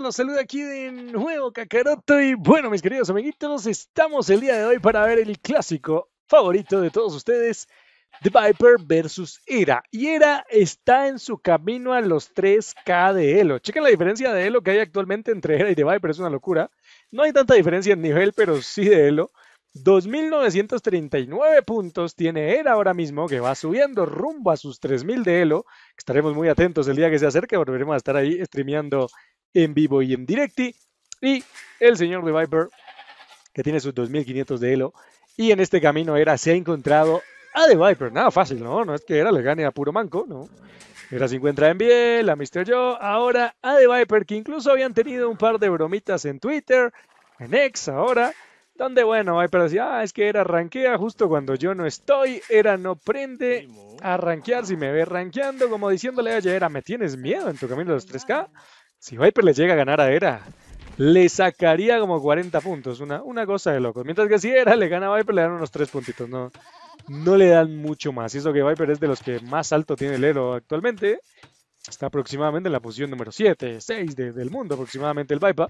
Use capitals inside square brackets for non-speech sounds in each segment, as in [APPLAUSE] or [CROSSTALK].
los saluda aquí de nuevo Kakaroto y bueno, mis queridos amiguitos, estamos el día de hoy para ver el clásico favorito de todos ustedes, The Viper versus Era. Y Era está en su camino a los 3K de Elo. Chequen la diferencia de Elo que hay actualmente entre Era y The Viper, es una locura. No hay tanta diferencia en nivel, pero sí de Elo. 2.939 puntos tiene Era ahora mismo, que va subiendo rumbo a sus 3.000 de Elo. Estaremos muy atentos el día que se acerque, volveremos a estar ahí streameando en vivo y en directi. Y el señor de Viper, que tiene sus 2500 de elo, y en este camino era, se ha encontrado a The Viper. Nada fácil, ¿no? No es que era, le gane a puro manco, ¿no? Era se encuentra en bien, la Mr. Joe, ahora a The Viper, que incluso habían tenido un par de bromitas en Twitter, en X ahora, donde bueno, Viper decía, ah, es que era ranquea justo cuando yo no estoy, era no prende a ranquear si me ve ranqueando, como diciéndole a era, me tienes miedo en tu camino de los 3K. Si Viper le llega a ganar a Era, le sacaría como 40 puntos. Una, una cosa de locos. Mientras que si Era le gana a Viper, le dan unos 3 puntitos. No, no le dan mucho más. Y eso que Viper es de los que más alto tiene el ERO actualmente. Está aproximadamente en la posición número 7, 6 del mundo aproximadamente el Viper.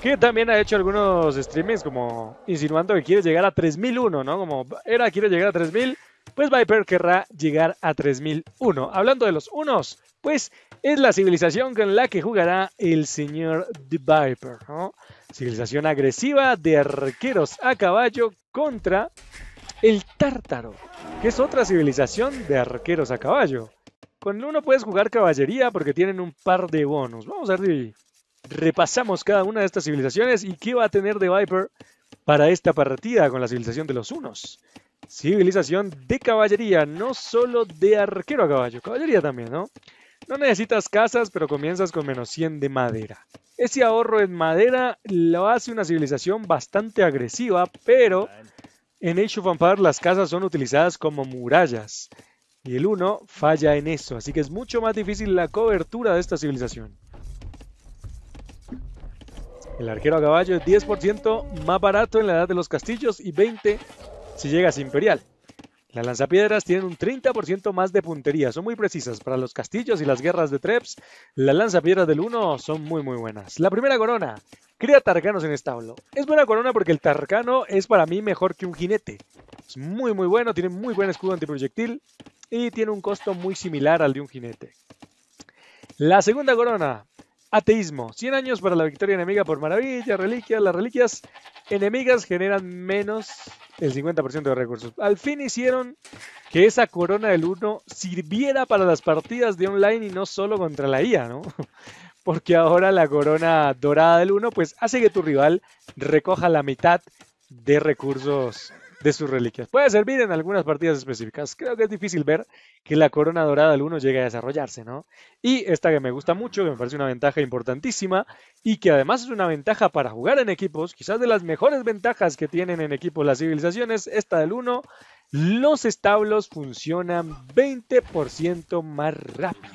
Que también ha hecho algunos streamings como insinuando que quiere llegar a 3001, ¿no? Como Era quiere llegar a 3000 pues Viper querrá llegar a 3001. Hablando de los unos, pues es la civilización con la que jugará el señor The Viper, ¿no? Civilización agresiva de arqueros a caballo contra el Tártaro, que es otra civilización de arqueros a caballo. Con uno puedes jugar caballería porque tienen un par de bonos. Vamos a ver repasamos cada una de estas civilizaciones y qué va a tener de Viper para esta partida con la civilización de los unos. Civilización de caballería, no solo de arquero a caballo, caballería también, ¿no? No necesitas casas, pero comienzas con menos 100 de madera. Ese ahorro en madera lo hace una civilización bastante agresiva, pero en Age of las casas son utilizadas como murallas. Y el 1 falla en eso, así que es mucho más difícil la cobertura de esta civilización. El arquero a caballo es 10% más barato en la edad de los castillos y 20% si llegas imperial. Las lanzapiedras tienen un 30% más de puntería, son muy precisas para los castillos y las guerras de Treps. Las lanzapiedras del 1 son muy muy buenas. La primera corona, crea tarcanos en establo. Este es buena corona porque el tarcano es para mí mejor que un jinete. Es muy muy bueno, tiene muy buen escudo antiproyectil y tiene un costo muy similar al de un jinete. La segunda corona, Ateísmo. 100 años para la victoria enemiga por maravilla, reliquias. Las reliquias enemigas generan menos del 50% de recursos. Al fin hicieron que esa corona del 1 sirviera para las partidas de online y no solo contra la IA, ¿no? [LAUGHS] Porque ahora la corona dorada del 1 pues hace que tu rival recoja la mitad de recursos de sus reliquias. Puede servir en algunas partidas específicas. Creo que es difícil ver que la corona dorada del 1 llegue a desarrollarse, ¿no? Y esta que me gusta mucho, que me parece una ventaja importantísima y que además es una ventaja para jugar en equipos, quizás de las mejores ventajas que tienen en equipos las civilizaciones, esta del 1, los establos funcionan 20% más rápido.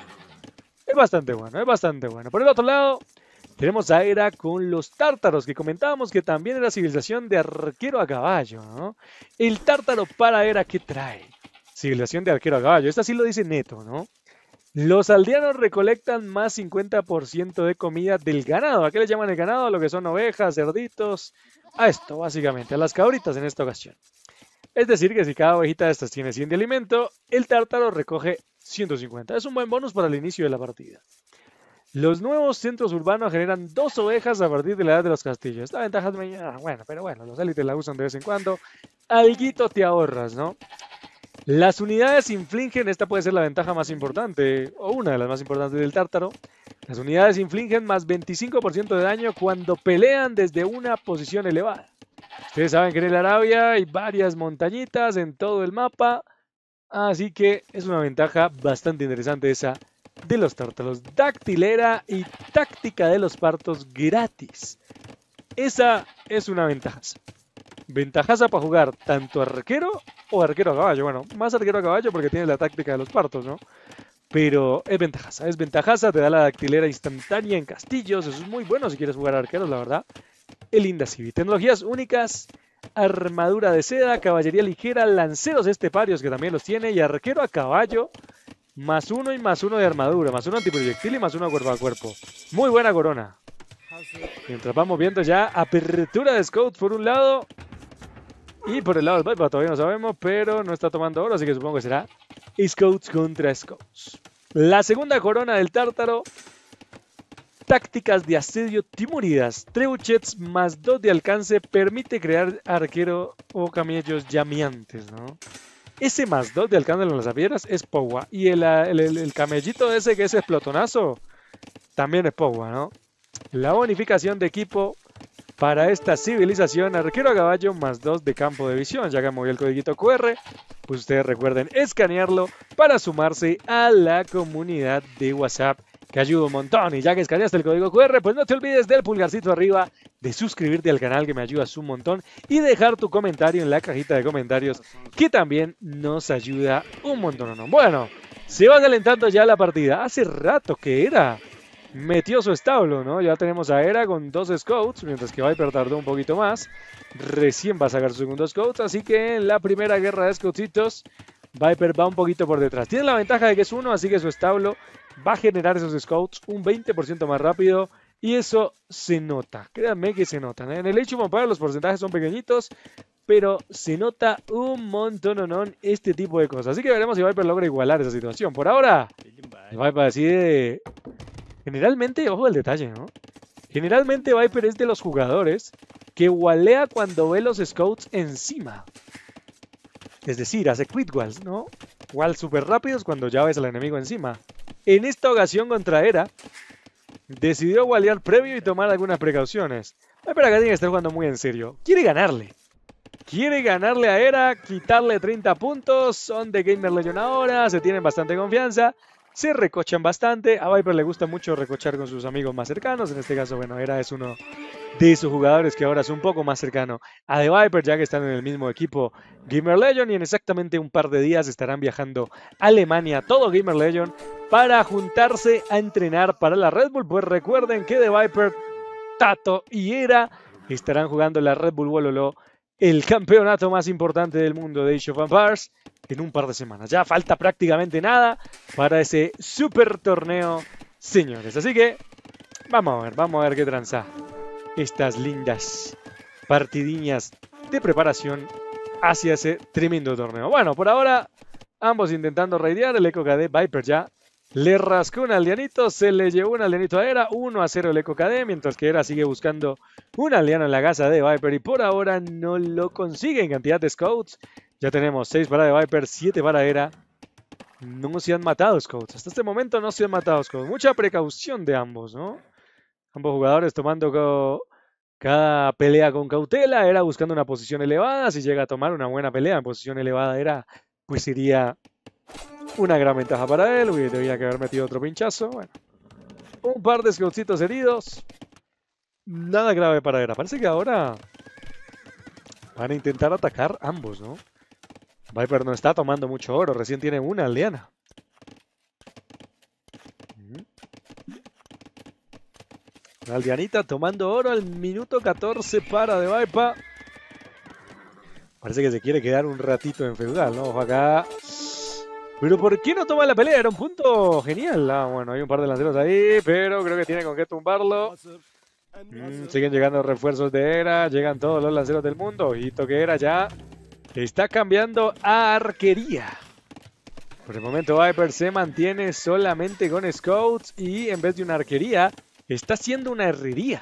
Es bastante bueno, es bastante bueno. Por el otro lado, tenemos a era con los tártaros, que comentábamos que también era civilización de arquero a caballo. ¿no? El tártaro para era ¿qué trae? Civilización de arquero a caballo. Esta sí lo dice neto, ¿no? Los aldeanos recolectan más 50% de comida del ganado. ¿A qué le llaman el ganado? A lo que son ovejas, cerditos. A esto, básicamente, a las cabritas en esta ocasión. Es decir, que si cada ovejita de estas tiene 100 de alimento, el tártaro recoge 150. Es un buen bonus para el inicio de la partida. Los nuevos centros urbanos generan dos ovejas a partir de la edad de los castillos. Esta ventaja es ah, bueno, pero bueno, los élites la usan de vez en cuando. Alguito te ahorras, ¿no? Las unidades infligen, esta puede ser la ventaja más importante, o una de las más importantes del tártaro. Las unidades infligen más 25% de daño cuando pelean desde una posición elevada. Ustedes saben que en el Arabia hay varias montañitas en todo el mapa, así que es una ventaja bastante interesante esa de los tártaros, dactilera y táctica de los partos gratis. Esa es una ventaja. Ventajaza para jugar tanto arquero o arquero a caballo. Bueno, más arquero a caballo porque tiene la táctica de los partos, ¿no? Pero es ventajaza, es ventajaza, te da la dactilera instantánea en castillos, eso es muy bueno si quieres jugar arqueros, la verdad. El Indasivi, Tecnologías únicas, armadura de seda, caballería ligera, lanceros esteparios que también los tiene y arquero a caballo más uno y más uno de armadura. Más uno antiproyectil y más uno cuerpo a cuerpo. Muy buena corona. Mientras vamos viendo ya apertura de Scouts por un lado. Y por el lado del todavía no sabemos, pero no está tomando oro, así que supongo que será Scouts contra Scouts. La segunda corona del Tártaro. Tácticas de asedio timuridas. Trebuchets más dos de alcance permite crear arquero o camellos llameantes, ¿no? Ese más 2 de alcance en las avieras es Powa. Y ah, el, el, camellito ese que es explotonazo también es Powa, ¿no? La bonificación de equipo para esta civilización. Arquero a caballo más 2 de campo de visión. Ya que movió el codiguito QR. Pues ustedes recuerden escanearlo para sumarse a la comunidad de WhatsApp que ayuda un montón. Y ya que escaneaste el código QR, pues no te olvides del pulgarcito arriba, de suscribirte al canal que me ayudas un montón y dejar tu comentario en la cajita de comentarios que también nos ayuda un montón. Bueno, se va calentando ya la partida. Hace rato que era metió su establo, ¿no? Ya tenemos a Era con dos scouts, mientras que Viper tardó un poquito más. Recién va a sacar su segundo scout, así que en la primera guerra de scouts. Viper va un poquito por detrás. Tiene la ventaja de que es uno, así que su establo va a generar esos scouts un 20% más rápido y eso se nota. Créanme que se nota. ¿eh? En el hecho of los porcentajes son pequeñitos, pero se nota un montón no este tipo de cosas. Así que veremos si Viper logra igualar esa situación. Por ahora, Viper decide... Generalmente, ojo el detalle, ¿no? Generalmente Viper es de los jugadores que walea cuando ve los scouts encima. Es decir, hace quit walls, ¿no? Walls súper rápidos cuando ya ves al enemigo encima. En esta ocasión contra Era, decidió gualear previo y tomar algunas precauciones. pero acá tiene que estar jugando muy en serio. Quiere ganarle. Quiere ganarle a Era, quitarle 30 puntos. Son de Gamer Legion ahora, se tienen bastante confianza se recochan bastante. A Viper le gusta mucho recochar con sus amigos más cercanos. En este caso, bueno, era es uno de sus jugadores que ahora es un poco más cercano a The Viper, ya que están en el mismo equipo Gamer Legion. Y en exactamente un par de días estarán viajando a Alemania, todo Gamer Legion, para juntarse a entrenar para la Red Bull. Pues recuerden que The Viper, Tato y Era estarán jugando la Red Bull Wololo el campeonato más importante del mundo de Age of Empires en un par de semanas. Ya falta prácticamente nada para ese super torneo, señores. Así que vamos a ver, vamos a ver qué tranza estas lindas partidillas de preparación hacia ese tremendo torneo. Bueno, por ahora ambos intentando raidear el eco de Viper ya le rascó un alianito, se le llevó un alianito a Era, 1 a 0 el Eco KD, mientras que Era sigue buscando un aliano en la casa de Viper y por ahora no lo consigue en cantidad de scouts. Ya tenemos 6 para de Viper, 7 para Era. No se han matado scouts, hasta este momento no se han matado scouts. Mucha precaución de ambos, ¿no? Ambos jugadores tomando cada pelea con cautela, Era buscando una posición elevada, si llega a tomar una buena pelea en posición elevada Era, pues iría una gran ventaja para él. Uy, debía que haber metido otro pinchazo. Bueno. Un par de escondcitos heridos. Nada grave para él. Parece que ahora van a intentar atacar ambos, ¿no? Viper no está tomando mucho oro. Recién tiene una aldeana. La aldeanita tomando oro al minuto 14 para de Viper. Parece que se quiere quedar un ratito en feudal, ¿no? Ojo acá. Pero ¿por qué no toma la pelea? Era un punto genial. Ah, bueno, hay un par de lanceros ahí, pero creo que tiene con qué tumbarlo. Mm, siguen llegando refuerzos de Era, llegan todos los lanceros del mundo. y que Era ya está cambiando a arquería. Por el momento Viper se mantiene solamente con scouts y en vez de una arquería, está haciendo una herrería.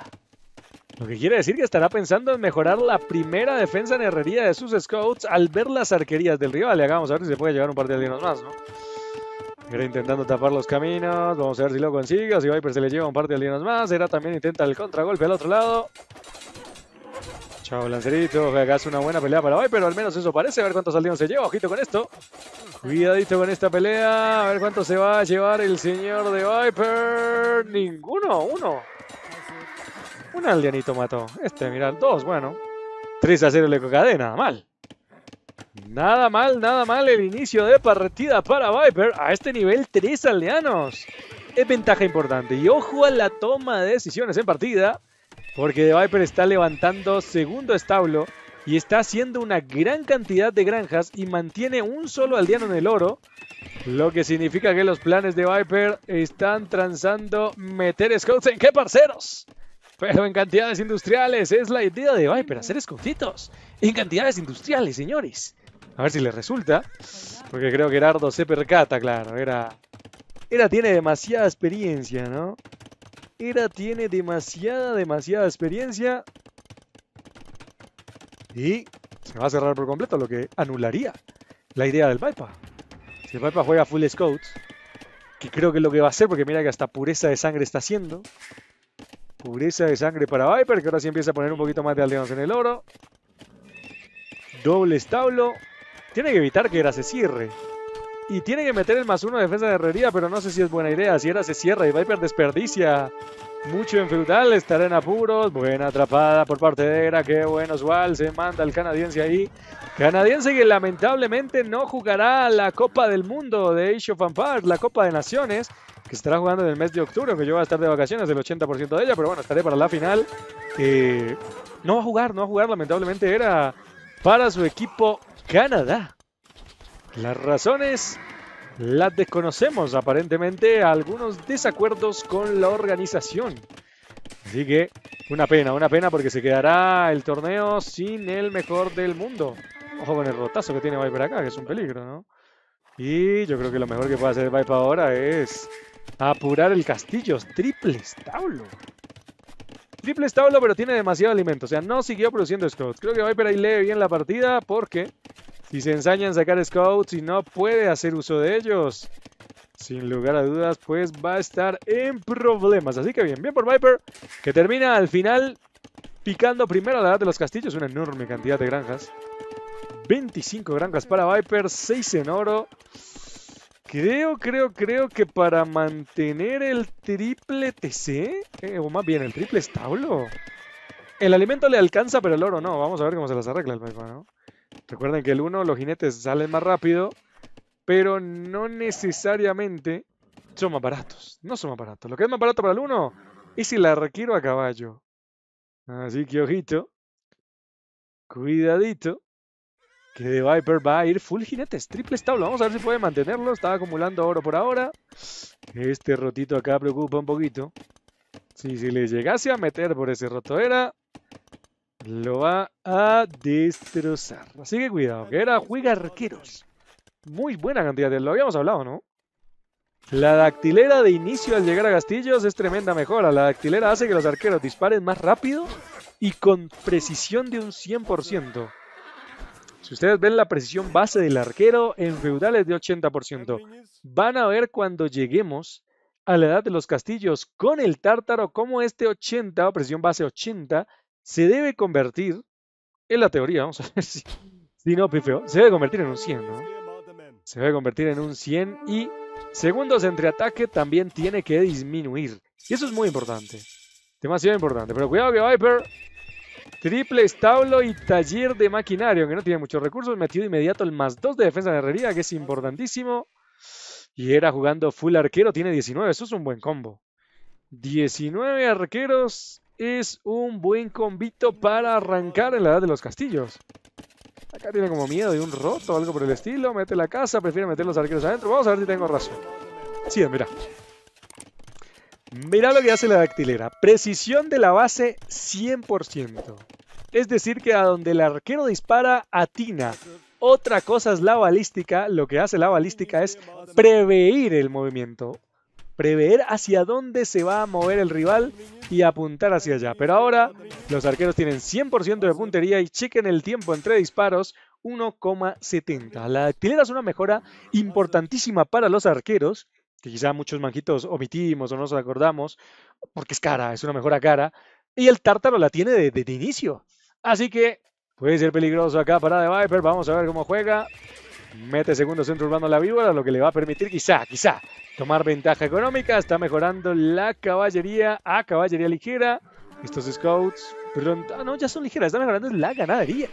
Lo que quiere decir que estará pensando en mejorar la primera defensa en herrería de sus scouts al ver las arquerías del rival. Y acá vamos a ver si se puede llevar un par de aldeanos más, ¿no? Era intentando tapar los caminos. Vamos a ver si lo consigue. O si Viper se le lleva un par de aldeanos más. Era también intenta el contragolpe al otro lado. Chau Lancerito. Acá hace una buena pelea para Viper al menos eso parece. A ver cuántos aldeanos se lleva. Ojito con esto. Cuidadito con esta pelea. A ver cuánto se va a llevar el señor de Viper. Ninguno. Uno. Un aldeanito mató. Este, mirad, dos, bueno. 3 a 0 le cadena, mal. Nada mal, nada mal el inicio de partida para Viper. A este nivel, tres aldeanos. Es ventaja importante. Y ojo a la toma de decisiones en partida. Porque Viper está levantando segundo establo. Y está haciendo una gran cantidad de granjas. Y mantiene un solo aldeano en el oro. Lo que significa que los planes de Viper están transando meter scouts en qué parceros pero en cantidades industriales. Es la idea de Viper, hacer esconditos. En cantidades industriales, señores. A ver si les resulta. Porque creo que Gerardo se percata, claro. Era, era tiene demasiada experiencia, ¿no? Era tiene demasiada, demasiada experiencia. Y se va a cerrar por completo, lo que anularía la idea del Viper. Si el Viper juega full scouts, que creo que es lo que va a hacer, porque mira que hasta pureza de sangre está haciendo. Pureza de sangre para Viper, que ahora sí empieza a poner un poquito más de aldeanos en el oro. Doble establo. Tiene que evitar que era se cierre. Y tiene que meter el más uno de defensa de herrería, pero no sé si es buena idea. Si era se cierra y Viper desperdicia mucho en feudal, estará en apuros. Buena atrapada por parte de Era. Qué bueno, Swal. Se manda el canadiense ahí. Canadiense que lamentablemente no jugará la Copa del Mundo de Age of la Copa de Naciones que estará jugando en el mes de octubre, que yo voy a estar de vacaciones del 80% de ella, pero bueno, estaré para la final. no va a jugar, no va a jugar, lamentablemente era para su equipo Canadá. Las razones las desconocemos, aparentemente algunos desacuerdos con la organización. Así que una pena, una pena porque se quedará el torneo sin el mejor del mundo. Ojo con el rotazo que tiene Viper acá, que es un peligro, ¿no? Y yo creo que lo mejor que puede hacer Viper ahora es apurar el castillo. Triple establo. Triple establo, pero tiene demasiado alimento. O sea, no siguió produciendo scouts. Creo que Viper ahí lee bien la partida porque si se ensaña en sacar scouts y no puede hacer uso de ellos, sin lugar a dudas, pues va a estar en problemas. Así que bien, bien por Viper, que termina al final picando primero la edad de los castillos, una enorme cantidad de granjas. 25 granjas para Viper, 6 en oro. Creo, creo, creo que para mantener el triple TC, eh, o más bien el triple establo, el alimento le alcanza, pero el oro no. Vamos a ver cómo se las arregla el Viper. ¿no? Recuerden que el 1 los jinetes salen más rápido, pero no necesariamente son más baratos. No son más baratos. Lo que es más barato para el 1 es si la requiero a caballo. Así que ojito. Cuidadito que de Viper va a ir full jinetes, triple establo. Vamos a ver si puede mantenerlo. Estaba acumulando oro por ahora. Este rotito acá preocupa un poquito. Si, si le llegase a meter por ese roto era, lo va a destrozar. Así que cuidado, que era juega arqueros. Muy buena cantidad de... Lo habíamos hablado, ¿no? La dactilera de inicio al llegar a Castillos es tremenda mejora. La dactilera hace que los arqueros disparen más rápido y con precisión de un 100%. Si ustedes ven la precisión base del arquero en feudales de 80%. Van a ver cuando lleguemos a la edad de los castillos con el tártaro cómo este 80, precisión base 80, se debe convertir, en la teoría, vamos a ver si, si no pifeo, se debe convertir en un 100, ¿no? Se debe convertir en un 100 y segundos entre ataque también tiene que disminuir. Y eso es muy importante. Demasiado importante. Pero cuidado que Viper Triple establo y taller de maquinario, que no tiene muchos recursos. Metido inmediato el más 2 de defensa de herrería, que es importantísimo. Y era jugando full arquero, tiene 19, eso es un buen combo. 19 arqueros es un buen convito para arrancar en la edad de los castillos. Acá tiene como miedo de un roto o algo por el estilo. Mete la casa, prefiere meter los arqueros adentro. Vamos a ver si tengo razón. Sí, mira. Mira lo que hace la dactilera. Precisión de la base 100%. Es decir, que a donde el arquero dispara, atina. Otra cosa es la balística. Lo que hace la balística es prever el movimiento. Prever hacia dónde se va a mover el rival y apuntar hacia allá. Pero ahora los arqueros tienen 100% de puntería y chequen el tiempo entre disparos. 1,70. La dactilera es una mejora importantísima para los arqueros quizá muchos manjitos omitimos o no nos acordamos, porque es cara, es una mejora cara, y el tártaro la tiene desde de inicio. Así que puede ser peligroso acá para de Viper, vamos a ver cómo juega. Mete segundo centro urbano a la víbora, lo que le va a permitir quizá, quizá, tomar ventaja económica. Está mejorando la caballería a caballería ligera. Estos scouts, perdón, ah, no, ya son ligeras, está mejorando la ganadería.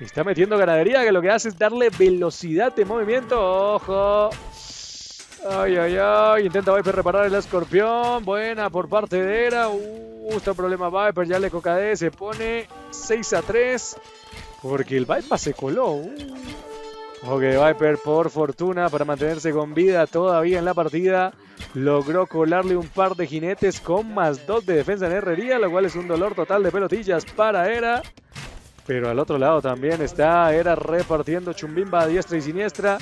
Está metiendo ganadería que lo que hace es darle velocidad de movimiento. ¡Ojo! Ay, ay, ay. Intenta Viper reparar el escorpión. Buena por parte de Era. Uh, está problema Viper. Ya le cocade. Se pone 6 a 3. Porque el Viper se coló. Uh. Ok, Viper por fortuna para mantenerse con vida todavía en la partida. Logró colarle un par de jinetes con más 2 de defensa en herrería, lo cual es un dolor total de pelotillas para Era. Pero al otro lado también está Era repartiendo chumbimba a diestra y siniestra.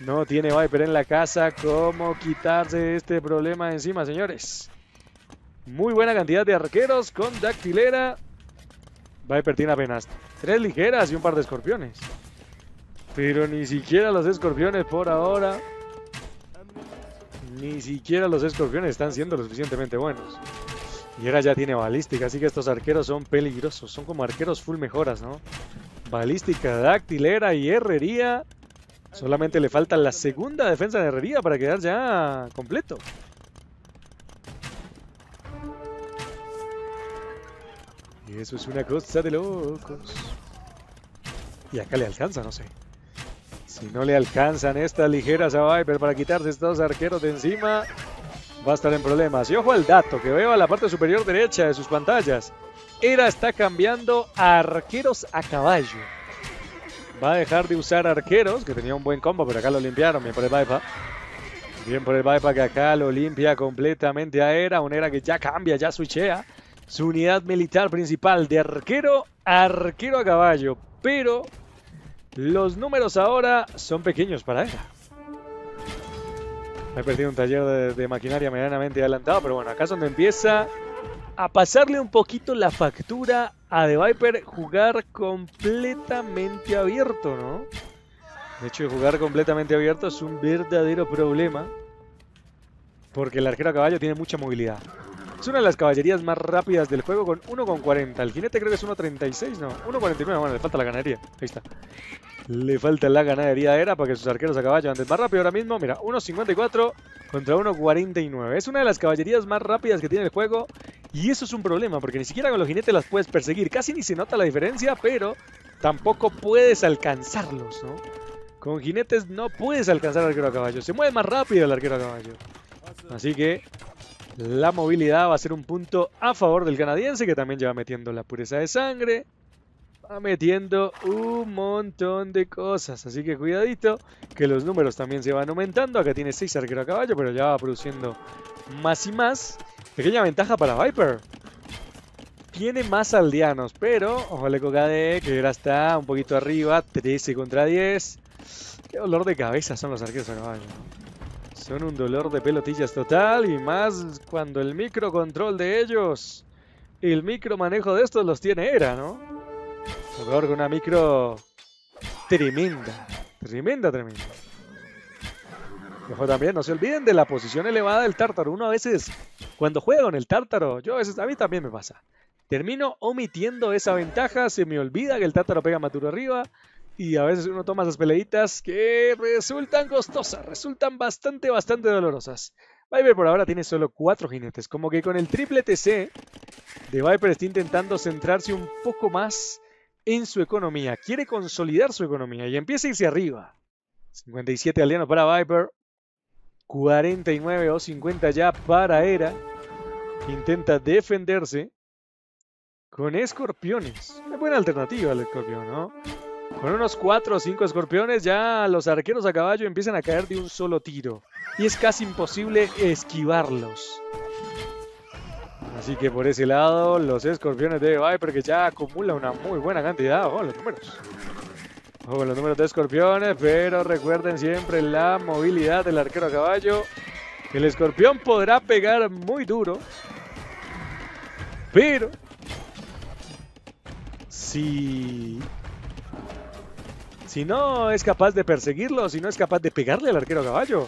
No tiene Viper en la casa. ¿Cómo quitarse este problema encima, señores? Muy buena cantidad de arqueros con dactilera. Viper tiene apenas tres ligeras y un par de escorpiones. Pero ni siquiera los escorpiones por ahora. Ni siquiera los escorpiones están siendo lo suficientemente buenos. Y ahora ya tiene balística, así que estos arqueros son peligrosos. Son como arqueros full mejoras, ¿no? Balística, dactilera y herrería. Solamente le falta la segunda defensa de herrería para quedar ya completo. Y eso es una cosa de locos. Y acá le alcanza, no sé. Si no le alcanzan estas ligeras a Viper para quitarse estos arqueros de encima, va a estar en problemas. Y ojo al dato que veo a la parte superior derecha de sus pantallas. Era está cambiando arqueros a caballo. Va a dejar de usar arqueros, que tenía un buen combo, pero acá lo limpiaron. Bien por el Baipa. Bien por el Baipa que acá lo limpia completamente a Era. Un Era que ya cambia, ya switchea. Su unidad militar principal de arquero a arquero a caballo. Pero los números ahora son pequeños para Era. He perdido un taller de, maquinaria medianamente adelantado, pero bueno, acá es donde empieza a pasarle un poquito la factura a The Viper jugar completamente abierto, ¿no? De hecho, jugar completamente abierto es un verdadero problema. Porque el arquero a caballo tiene mucha movilidad. Es una de las caballerías más rápidas del juego con 1,40. El jinete creo que es 1,36, no. 1,49, bueno, le falta la ganadería. Ahí está. Le falta la ganadería era para que sus arqueros a caballo anden más rápido ahora mismo. Mira, 1,54 contra 1,49. Es una de las caballerías más rápidas que tiene el juego. Y eso es un problema, porque ni siquiera con los jinetes las puedes perseguir. Casi ni se nota la diferencia, pero tampoco puedes alcanzarlos, ¿no? Con jinetes no puedes alcanzar al arquero a caballo. Se mueve más rápido el arquero a caballo. Así que la movilidad va a ser un punto a favor del canadiense, que también lleva metiendo la pureza de sangre. Va metiendo un montón de cosas, así que cuidadito, que los números también se van aumentando. Acá tiene 6 arquero a caballo, pero ya va produciendo más y más. Pequeña ventaja para Viper. Tiene más aldeanos, pero... Ojalá de que ahora está un poquito arriba. 13 contra 10. Qué dolor de cabeza son los arqueros a caballo. Son un dolor de pelotillas total y más cuando el micro control de ellos, el micro manejo de estos los tiene Era, ¿no? Jugador con una micro tremenda, tremenda, tremenda. Ojo también, no se olviden de la posición elevada del tártaro. Uno a veces cuando juego con el tártaro, yo veces a mí también me pasa. Termino omitiendo esa ventaja, se me olvida que el tártaro pega maturo arriba. Y a veces uno toma esas peleitas que resultan costosas, resultan bastante, bastante dolorosas. Viper por ahora tiene solo cuatro jinetes, como que con el triple TC de Viper está intentando centrarse un poco más en su economía. Quiere consolidar su economía y empieza a irse arriba. 57 aldeanos para Viper, 49 o 50 ya para Era. Intenta defenderse con escorpiones. Una buena alternativa al escorpión, ¿no? Con unos 4 o 5 escorpiones ya los arqueros a caballo empiezan a caer de un solo tiro. Y es casi imposible esquivarlos. Así que por ese lado, los escorpiones de Viper que ya acumula una muy buena cantidad. Oh, los números. Ojo con los números de escorpiones, pero recuerden siempre la movilidad del arquero caballo. El escorpión podrá pegar muy duro, pero si, si no es capaz de perseguirlo, si no es capaz de pegarle al arquero a caballo,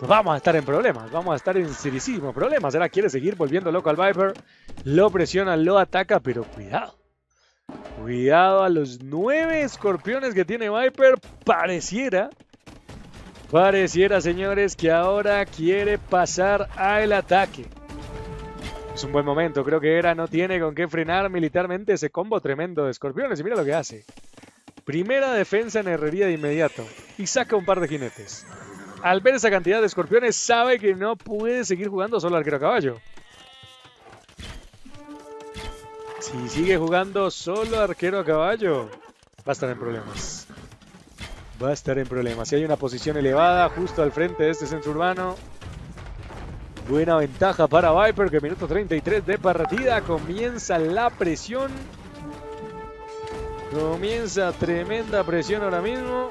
vamos a estar en problemas, vamos a estar en serísimos problemas. Ahora quiere seguir volviendo loco al Viper, lo presiona, lo ataca, pero cuidado. Cuidado a los nueve escorpiones que tiene Viper. Pareciera, pareciera señores que ahora quiere pasar al ataque. Es un buen momento, creo que Era no tiene con qué frenar militarmente ese combo tremendo de escorpiones y mira lo que hace. Primera defensa en herrería de inmediato y saca un par de jinetes. Al ver esa cantidad de escorpiones sabe que no puede seguir jugando solo al arquero caballo. Si sigue jugando solo arquero a caballo, va a estar en problemas. Va a estar en problemas. Si hay una posición elevada justo al frente de este centro urbano. Buena ventaja para Viper que minuto 33 de partida. Comienza la presión. Comienza tremenda presión ahora mismo.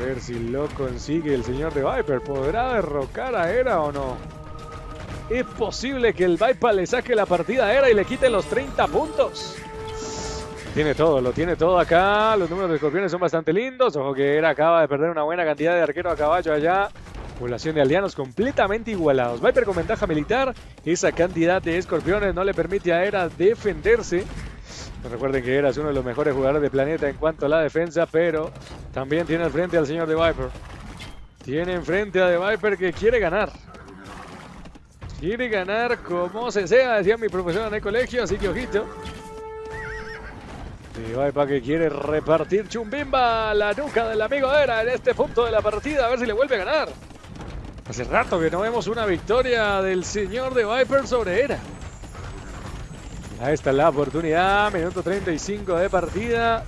A ver si lo consigue el señor de Viper. ¿Podrá derrocar a Era o no? Es posible que el Viper le saque la partida a ERA y le quite los 30 puntos. Tiene todo, lo tiene todo acá. Los números de escorpiones son bastante lindos. Ojo que era acaba de perder una buena cantidad de arquero a caballo allá. Población de aldeanos completamente igualados. Viper con ventaja militar. Esa cantidad de escorpiones no le permite a Era defenderse. Recuerden que Era es uno de los mejores jugadores del planeta en cuanto a la defensa, pero también tiene enfrente frente al señor de Viper. Tiene enfrente a de Viper que quiere ganar. Quiere ganar como se sea, decía mi profesora el colegio, así que ojito. Y va para que quiere repartir Chumbimba la nuca del amigo Era en este punto de la partida, a ver si le vuelve a ganar. Hace rato que no vemos una victoria del señor de Viper sobre Era. Ahí está la oportunidad, minuto 35 de partida.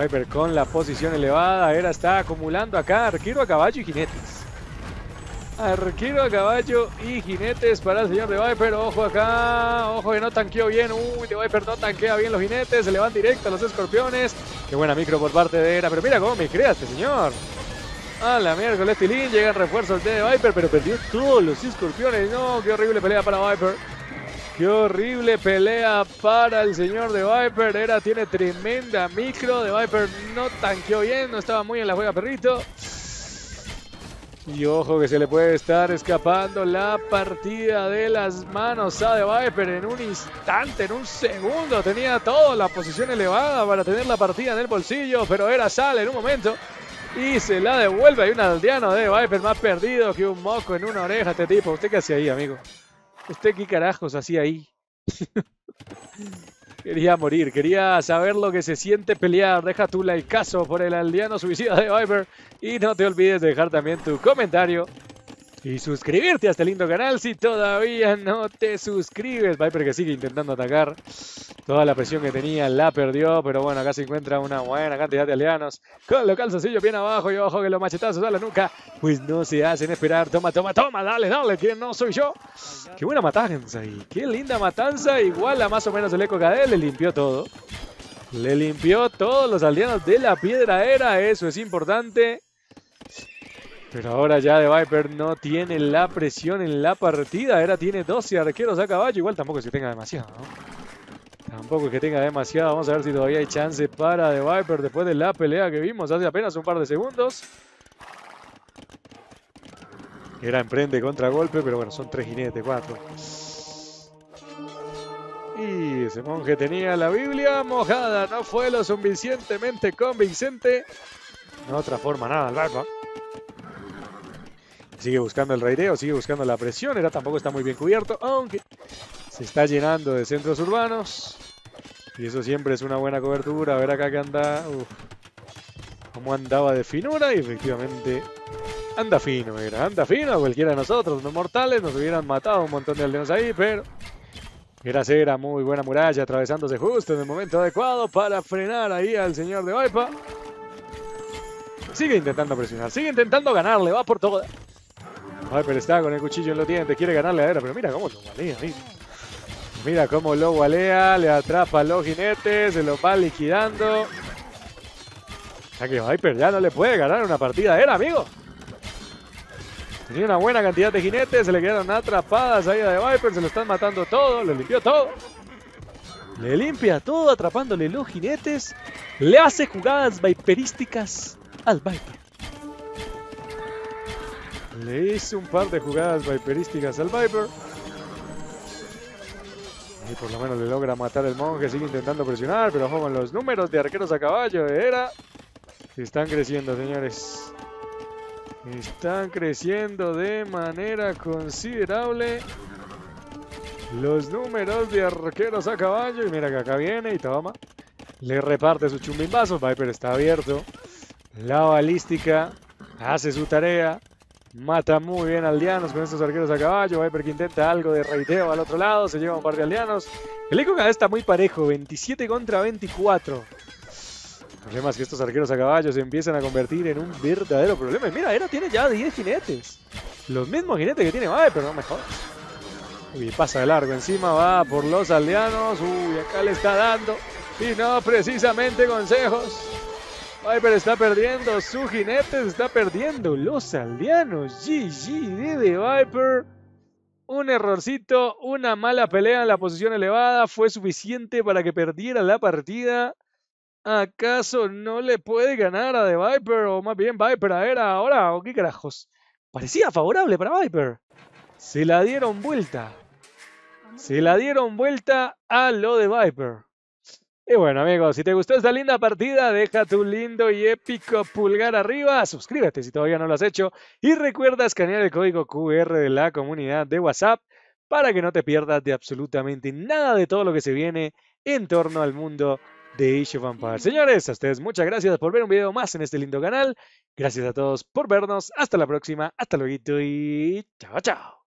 Viper con la posición elevada, Era está acumulando acá arquero a caballo y jinetes. Arquero a caballo y jinetes para el señor de Viper. Ojo acá, ojo que no tanqueó bien. Uy, de Viper no tanquea bien los jinetes. Se le van directo a los escorpiones. Qué buena micro por parte de Era. Pero mira cómo me crea este señor. A la miércoles Tilín. Llegan refuerzos de Viper, pero perdió todos los escorpiones. No, qué horrible pelea para Viper. Qué horrible pelea para el señor de Viper. Era tiene tremenda micro. De Viper no tanqueó bien. No estaba muy en la juega, perrito. Y ojo que se le puede estar escapando la partida de las manos a De Viper en un instante, en un segundo. Tenía toda la posición elevada para tener la partida en el bolsillo, pero era Sale en un momento. Y se la devuelve. Hay un aldeano de Viper más perdido que un moco en una oreja este tipo. ¿Usted qué hacía ahí, amigo? ¿Usted qué carajos hacía ahí? [LAUGHS] Quería morir, quería saber lo que se siente pelear. Deja tu Caso por el aldeano suicida de Viper. Y no te olvides de dejar también tu comentario y suscribirte a este lindo canal si todavía no te suscribes. Viper que sigue intentando atacar. Toda la presión que tenía la perdió, pero bueno, acá se encuentra una buena cantidad de aldeanos. Con local sencillo bien abajo y ojo que los machetazos a la nuca. Pues no se hacen esperar. Toma, toma, toma, dale, dale, que no soy yo. Qué buena matanza y qué linda matanza. Igual a más o menos el eco KD le limpió todo. Le limpió todos los aldeanos de la piedra era, eso es importante. Pero ahora ya de Viper no tiene la presión en la partida. Era tiene 12 arqueros a caballo. Igual tampoco es que tenga demasiado, ¿no? Tampoco es que tenga demasiado. Vamos a ver si todavía hay chance para de Viper después de la pelea que vimos hace apenas un par de segundos. Era emprende contra golpe, pero bueno, son tres jinetes, cuatro. Y ese monje tenía la Biblia mojada. No fue lo suficientemente convincente. No forma nada al Viper. Sigue buscando el raideo, sigue buscando la presión. Era tampoco está muy bien cubierto, aunque se está llenando de centros urbanos. Y eso siempre es una buena cobertura. A ver acá que anda. Uf. Cómo andaba de finura y efectivamente anda fino, mira. Anda fino cualquiera de nosotros, los mortales. Nos hubieran matado un montón de aldeanos ahí, pero... Era era muy buena muralla, atravesándose justo en el momento adecuado para frenar ahí al señor de Vaipa. Sigue intentando presionar, sigue intentando ganarle, va por todo. Viper está con el cuchillo en los dientes, quiere ganarle a Era, pero mira cómo lo balea. mira. Mira cómo lo gualea, le atrapa a los jinetes, se lo va liquidando. Ya que Viper ya no le puede ganar una partida a Era, amigo. Tiene una buena cantidad de jinetes, se le quedaron atrapadas ahí de Viper, se lo están matando todo, lo limpió todo. Le limpia todo atrapándole los jinetes. Le hace jugadas viperísticas al Viper. Le hizo un par de jugadas viperísticas al Viper. Y por lo menos le logra matar el monje. Sigue intentando presionar, pero ojo los números de arqueros a caballo. Era. Están creciendo, señores. Están creciendo de manera considerable. Los números de arqueros a caballo. Y mira que acá viene y toma. le reparte su chumbimbazo. Viper está abierto. La balística hace su tarea. Mata muy bien aldeanos con estos arqueros a caballo. Viper que intenta algo de reiteo al otro lado. Se lleva un par de aldeanos. El Eco cada vez está muy parejo. 27 contra 24. El problema es que estos arqueros a caballo se empiezan a convertir en un verdadero problema. Y mira, Era tiene ya 10 jinetes. Los mismos jinetes que tiene Viper, no mejor. Uy, pasa de largo encima, va por los aldeanos. Uy, acá le está dando. Y no precisamente consejos. Viper está perdiendo, su jinete se está perdiendo, los aldeanos, GG de Viper. Un errorcito, una mala pelea en la posición elevada fue suficiente para que perdiera la partida. ¿Acaso no le puede ganar a The Viper? O más bien Viper a ver ahora, o qué carajos. Parecía favorable para Viper. Se la dieron vuelta. Se la dieron vuelta a lo de Viper. Y bueno amigos, si te gustó esta linda partida, deja tu lindo y épico pulgar arriba, suscríbete si todavía no lo has hecho y recuerda escanear el código QR de la comunidad de WhatsApp para que no te pierdas de absolutamente nada de todo lo que se viene en torno al mundo de Age of Señores, a ustedes muchas gracias por ver un video más en este lindo canal. Gracias a todos por vernos. Hasta la próxima. Hasta luego y chao, chao.